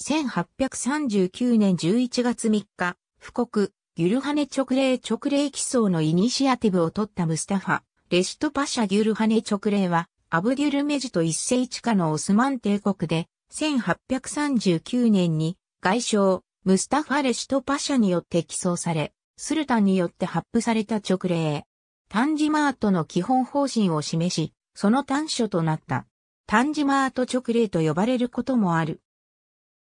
1839年11月3日、布国、ギュルハネ直令直令起草のイニシアティブを取ったムスタファ、レシトパシャギュルハネ直令は、アブデュルメジと一世地下のオスマン帝国で、1839年に外相、ムスタファ・レシトパシャによって起草され、スルタンによって発布された直令。タンジマートの基本方針を示し、その端緒となった。タンジマート直令と呼ばれることもある。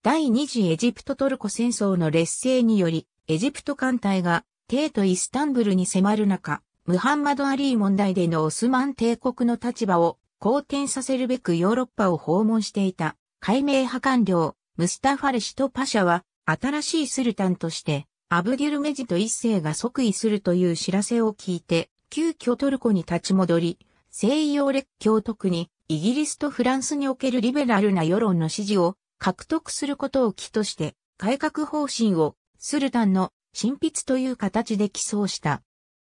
第二次エジプトトルコ戦争の劣勢により、エジプト艦隊が、帝都イスタンブルに迫る中、ムハンマド・アリー問題でのオスマン帝国の立場を好転させるべくヨーロッパを訪問していた、解明派官僚、ムスタファルシト・パシャは、新しいスルタンとして、アブデュルメジト一世が即位するという知らせを聞いて、急遽トルコに立ち戻り、西洋列強特に、イギリスとフランスにおけるリベラルな世論の支持を獲得することを機として、改革方針をスルタンの新筆という形で起草した。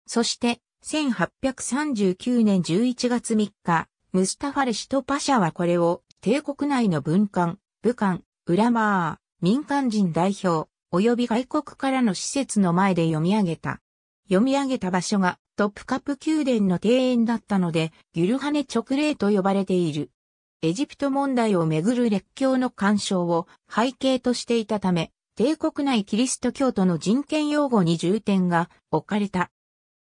そして、1839年11月3日、ムスタファレシとパシャはこれを帝国内の文官、武官、裏マー、民間人代表、及び外国からの施設の前で読み上げた。読み上げた場所がトップカップ宮殿の庭園だったので、ギュルハネ直令と呼ばれている。エジプト問題をめぐる列強の干渉を背景としていたため、帝国内キリスト教徒の人権擁護に重点が置かれた。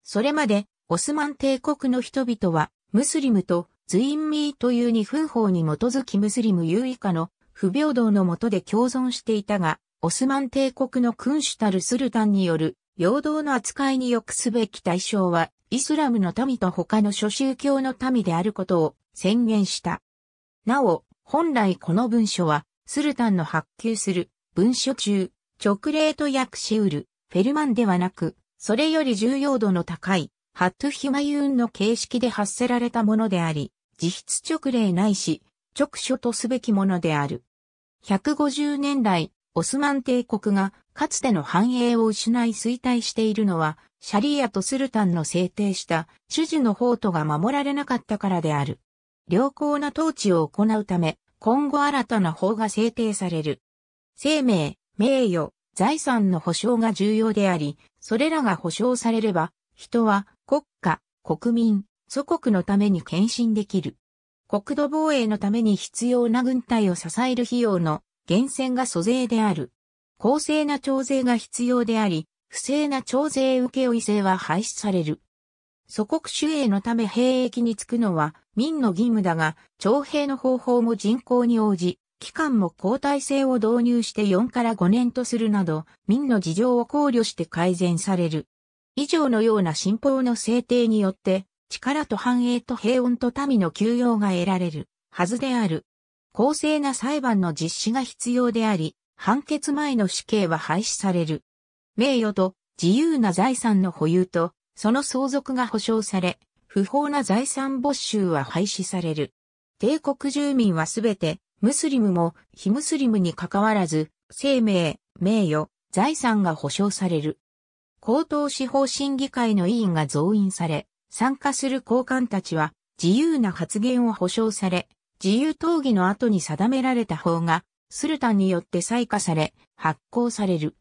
それまで、オスマン帝国の人々は、ムスリムとズインミーという二分法に基づきムスリム優位下の不平等の下で共存していたが、オスマン帝国の君主たるスルタンによる平等の扱いによくすべき対象は、イスラムの民と他の諸宗教の民であることを宣言した。なお、本来この文書は、スルタンの発給する文書中、直令と訳しうるフェルマンではなく、それより重要度の高いハットヒマユーンの形式で発せられたものであり、実質直令ないし、直書とすべきものである。150年来、オスマン帝国がかつての繁栄を失い衰退しているのは、シャリアとスルタンの制定した主事の法とが守られなかったからである。良好な統治を行うため、今後新たな法が制定される。生命、名誉、財産の保障が重要であり、それらが保障されれば、人は国家、国民、祖国のために献身できる。国土防衛のために必要な軍隊を支える費用の源泉が租税である。公正な徴税が必要であり、不正な徴税受負制は廃止される。祖国守衛のため兵役に就くのは民の義務だが、徴兵の方法も人口に応じ、期間も交代制を導入して4から5年とするなど、民の事情を考慮して改善される。以上のような新法の制定によって、力と繁栄と平穏と民の休養が得られるはずである。公正な裁判の実施が必要であり、判決前の死刑は廃止される。名誉と自由な財産の保有とその相続が保障され、不法な財産没収は廃止される。帝国住民はすべて、ムスリムも非ムスリムに関わらず、生命、名誉、財産が保障される。高等司法審議会の委員が増員され、参加する高官たちは自由な発言を保障され、自由討議の後に定められた法が、スルタンによって採火され、発行される。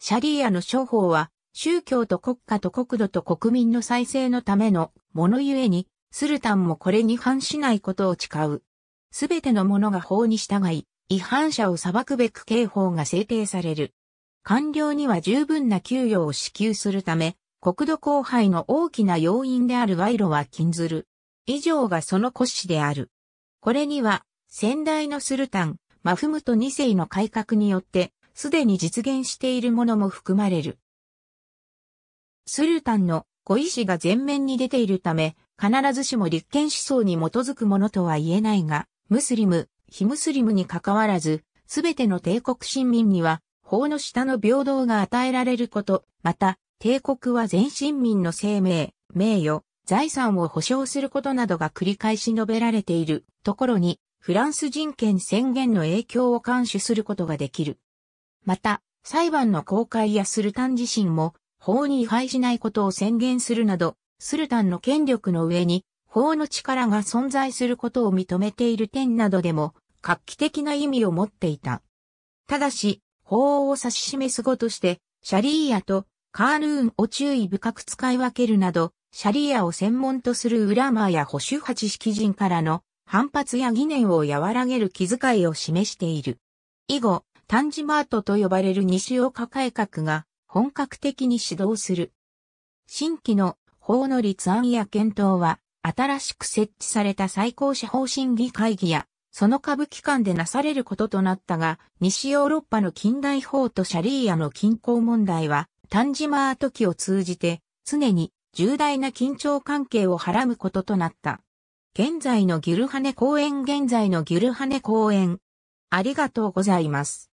シャリーアの処法は、宗教と国家と国土と国民の再生のためのものゆえに、スルタンもこれに反しないことを誓う。すべての者が法に従い、違反者を裁くべく刑法が制定される。官僚には十分な給与を支給するため、国土荒廃の大きな要因である賄賂は禁ずる。以上がその骨子である。これには、先代のスルタン、マフムト2世の改革によって、すでに実現しているものも含まれる。スルタンのご意志が前面に出ているため、必ずしも立憲思想に基づくものとは言えないが、ムスリム、非ムスリムに関わらず、すべての帝国臣民には、法の下の平等が与えられること、また、帝国は全臣民の生命、名誉、財産を保障することなどが繰り返し述べられているところに、フランス人権宣言の影響を監視することができる。また、裁判の公開やスルタン自身も、法に違反しないことを宣言するなど、スルタンの権力の上に法の力が存在することを認めている点などでも画期的な意味を持っていた。ただし、法を指し示す語として、シャリーヤとカールーンを注意深く使い分けるなど、シャリーヤを専門とするウラマーや保守派知識人からの反発や疑念を和らげる気遣いを示している。以後、タンジマートと呼ばれる西岡改革が本格的に始動する。新規の法の立案や検討は、新しく設置された最高司法審議会議や、その下部機関でなされることとなったが、西ヨーロッパの近代法とシャリーアの均衡問題は、丹島ト記を通じて、常に重大な緊張関係をはらむこととなった。現在のギルハネ公園現在のギルハネ公園。ありがとうございます。